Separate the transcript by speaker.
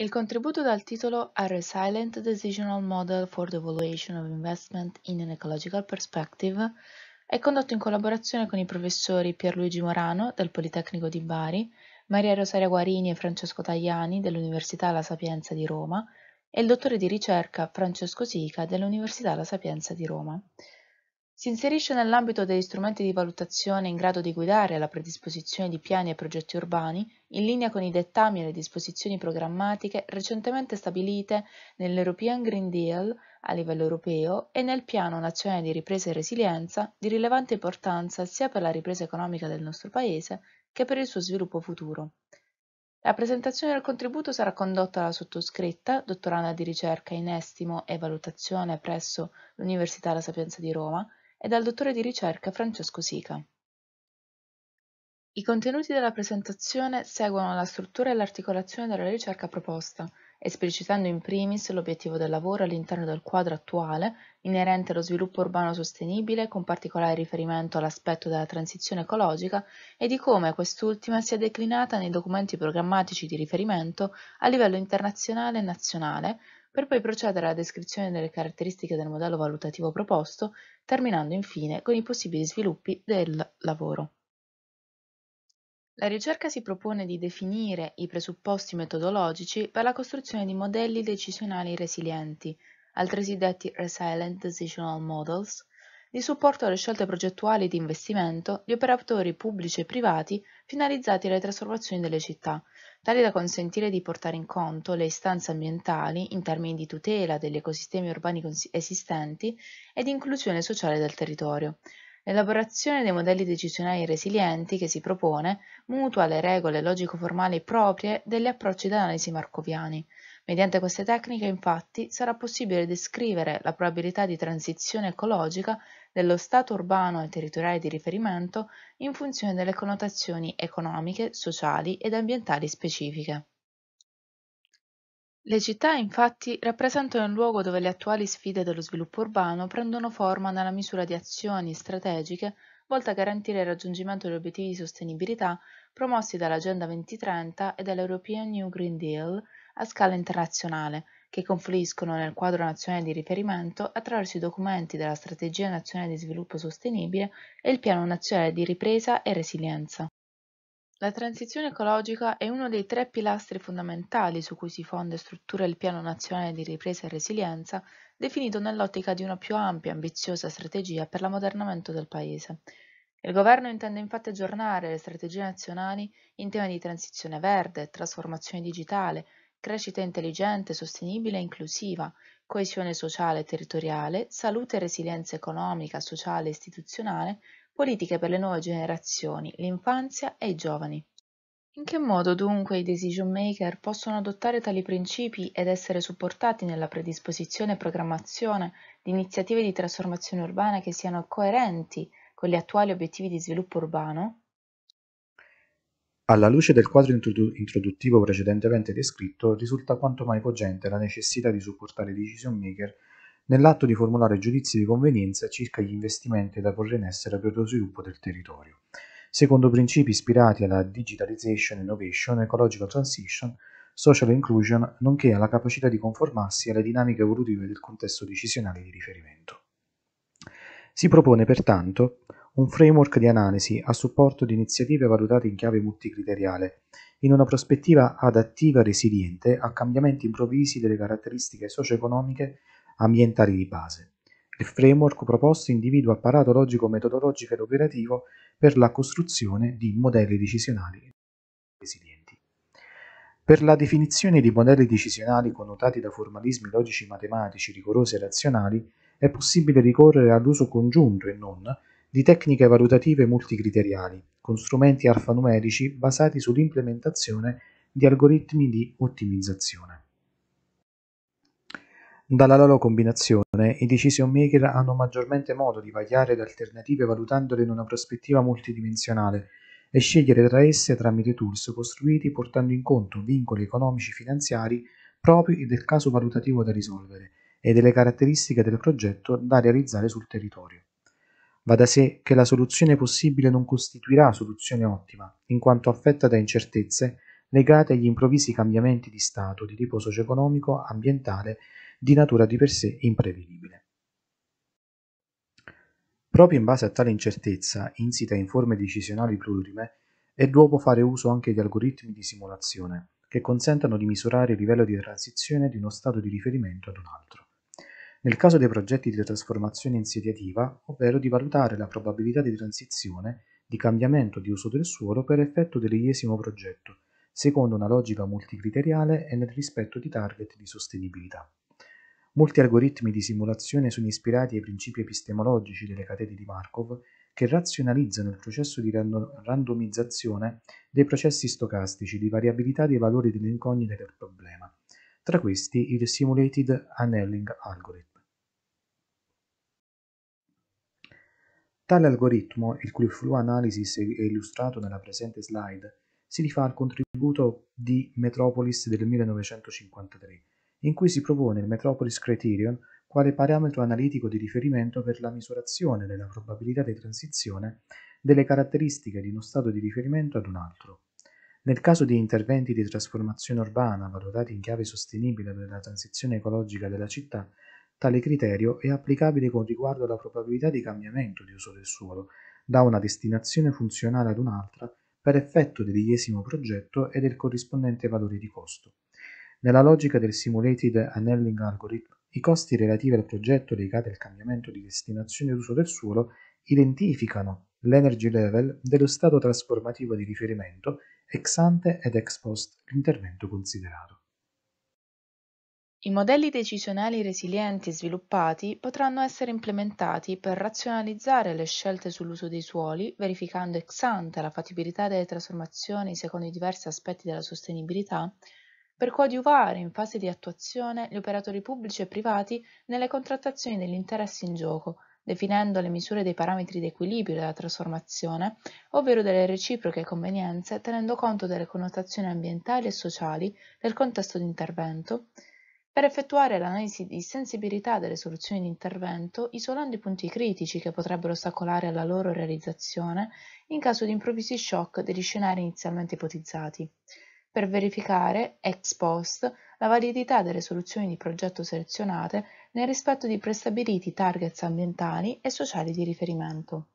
Speaker 1: Il contributo dal titolo "A Resilient Decisional Model for the Evaluation of Investment in an Ecological Perspective" è condotto in collaborazione con i professori Pierluigi Morano del Politecnico di Bari, Maria Rosaria Guarini e Francesco Tajani dell'Università La Sapienza di Roma e il dottore di ricerca Francesco Sica dell'Università La Sapienza di Roma. Si inserisce nell'ambito degli strumenti di valutazione in grado di guidare la predisposizione di piani e progetti urbani, in linea con i dettami e le disposizioni programmatiche recentemente stabilite nell'European Green Deal a livello europeo e nel Piano Nazionale di Ripresa e Resilienza di rilevante importanza sia per la ripresa economica del nostro Paese che per il suo sviluppo futuro. La presentazione del contributo sarà condotta dalla sottoscritta, dottoranda di ricerca in estimo e valutazione presso l'Università La Sapienza di Roma, e dal dottore di ricerca Francesco Sica. I contenuti della presentazione seguono la struttura e l'articolazione della ricerca proposta, esplicitando in primis l'obiettivo del lavoro all'interno del quadro attuale, inerente allo sviluppo urbano sostenibile, con particolare riferimento all'aspetto della transizione ecologica, e di come quest'ultima sia declinata nei documenti programmatici di riferimento a livello internazionale e nazionale, per poi procedere alla descrizione delle caratteristiche del modello valutativo proposto, terminando infine con i possibili sviluppi del lavoro. La ricerca si propone di definire i presupposti metodologici per la costruzione di modelli decisionali resilienti, altresì detti Resilient Decisional Models, di supporto alle scelte progettuali di investimento di operatori pubblici e privati finalizzati alle trasformazioni delle città, tali da consentire di portare in conto le istanze ambientali in termini di tutela degli ecosistemi urbani esistenti e di inclusione sociale del territorio. L'elaborazione dei modelli decisionali resilienti che si propone mutua le regole logico-formali proprie degli approcci d'analisi marcoviani. Mediante queste tecniche, infatti, sarà possibile descrivere la probabilità di transizione ecologica dello stato urbano e territoriale di riferimento in funzione delle connotazioni economiche, sociali ed ambientali specifiche. Le città infatti rappresentano il luogo dove le attuali sfide dello sviluppo urbano prendono forma nella misura di azioni strategiche volte a garantire il raggiungimento degli obiettivi di sostenibilità promossi dall'Agenda 2030 e dall'European New Green Deal a scala internazionale, che confluiscono nel quadro nazionale di riferimento attraverso i documenti della Strategia nazionale di sviluppo sostenibile e il Piano nazionale di ripresa e resilienza. La transizione ecologica è uno dei tre pilastri fondamentali su cui si fonda e struttura il Piano nazionale di ripresa e resilienza, definito nell'ottica di una più ampia e ambiziosa strategia per l'ammodernamento del Paese. Il Governo intende infatti aggiornare le strategie nazionali in tema di transizione verde, trasformazione digitale, crescita intelligente, sostenibile e inclusiva, coesione sociale e territoriale, salute e resilienza economica, sociale e istituzionale, politiche per le nuove generazioni, l'infanzia e i giovani. In che modo dunque i decision maker possono adottare tali principi ed essere supportati nella predisposizione e programmazione di iniziative di trasformazione urbana che siano coerenti con gli attuali obiettivi di sviluppo urbano?
Speaker 2: Alla luce del quadro introduttivo precedentemente descritto, risulta quanto mai cogente la necessità di supportare i decision maker nell'atto di formulare giudizi di convenienza circa gli investimenti da porre in essere per lo sviluppo del territorio, secondo principi ispirati alla digitalization, innovation, ecological transition, social inclusion, nonché alla capacità di conformarsi alle dinamiche evolutive del contesto decisionale di riferimento. Si propone pertanto un framework di analisi a supporto di iniziative valutate in chiave multicriteriale, in una prospettiva adattiva resiliente a cambiamenti improvvisi delle caratteristiche socio-economiche ambientali di base. Il framework proposto individua il parato logico-metodologico ed operativo per la costruzione di modelli decisionali resilienti. Per la definizione di modelli decisionali connotati da formalismi logici matematici rigorosi e razionali, è possibile ricorrere all'uso congiunto e non di tecniche valutative multicriteriali, con strumenti alfanumerici basati sull'implementazione di algoritmi di ottimizzazione. Dalla loro combinazione, i decision maker hanno maggiormente modo di vagliare le alternative valutandole in una prospettiva multidimensionale e scegliere tra esse tramite tools costruiti portando in conto vincoli economici e finanziari propri del caso valutativo da risolvere, e delle caratteristiche del progetto da realizzare sul territorio. Va da sé che la soluzione possibile non costituirà soluzione ottima, in quanto affetta da incertezze legate agli improvvisi cambiamenti di stato di tipo socio-economico, ambientale, di natura di per sé imprevedibile. Proprio in base a tale incertezza, insita in forme decisionali plurime, è d'uopo fare uso anche di algoritmi di simulazione, che consentano di misurare il livello di transizione di uno stato di riferimento ad un altro nel caso dei progetti di trasformazione insediativa, ovvero di valutare la probabilità di transizione, di cambiamento di uso del suolo per effetto dell'iesimo progetto, secondo una logica multicriteriale e nel rispetto di target di sostenibilità. Molti algoritmi di simulazione sono ispirati ai principi epistemologici delle catene di Markov che razionalizzano il processo di randomizzazione dei processi stocastici di variabilità dei valori delle incognite del problema tra questi il Simulated Annealing Algorithm. Tale algoritmo, il cui flow analysis è illustrato nella presente slide, si rifà al contributo di Metropolis del 1953, in cui si propone il Metropolis Criterion quale parametro analitico di riferimento per la misurazione della probabilità di transizione delle caratteristiche di uno stato di riferimento ad un altro. Nel caso di interventi di trasformazione urbana valutati in chiave sostenibile per la transizione ecologica della città, tale criterio è applicabile con riguardo alla probabilità di cambiamento di uso del suolo da una destinazione funzionale ad un'altra per effetto del medesimo progetto e del corrispondente valore di costo. Nella logica del Simulated Annealing Algorithm, i costi relativi al progetto legati al cambiamento di destinazione d'uso del suolo identificano l'energy level dello stato trasformativo di riferimento ex ante ed ex post l'intervento considerato.
Speaker 1: I modelli decisionali resilienti sviluppati potranno essere implementati per razionalizzare le scelte sull'uso dei suoli, verificando ex ante la fattibilità delle trasformazioni secondo i diversi aspetti della sostenibilità, per coadiuvare in fase di attuazione gli operatori pubblici e privati nelle contrattazioni degli interessi in gioco, definendo le misure dei parametri di equilibrio della trasformazione, ovvero delle reciproche convenienze, tenendo conto delle connotazioni ambientali e sociali del contesto di intervento, per effettuare l'analisi di sensibilità delle soluzioni di intervento, isolando i punti critici che potrebbero ostacolare la loro realizzazione in caso di improvvisi shock degli scenari inizialmente ipotizzati per verificare, ex post, la validità delle soluzioni di progetto selezionate nel rispetto di prestabiliti targets ambientali e sociali di riferimento.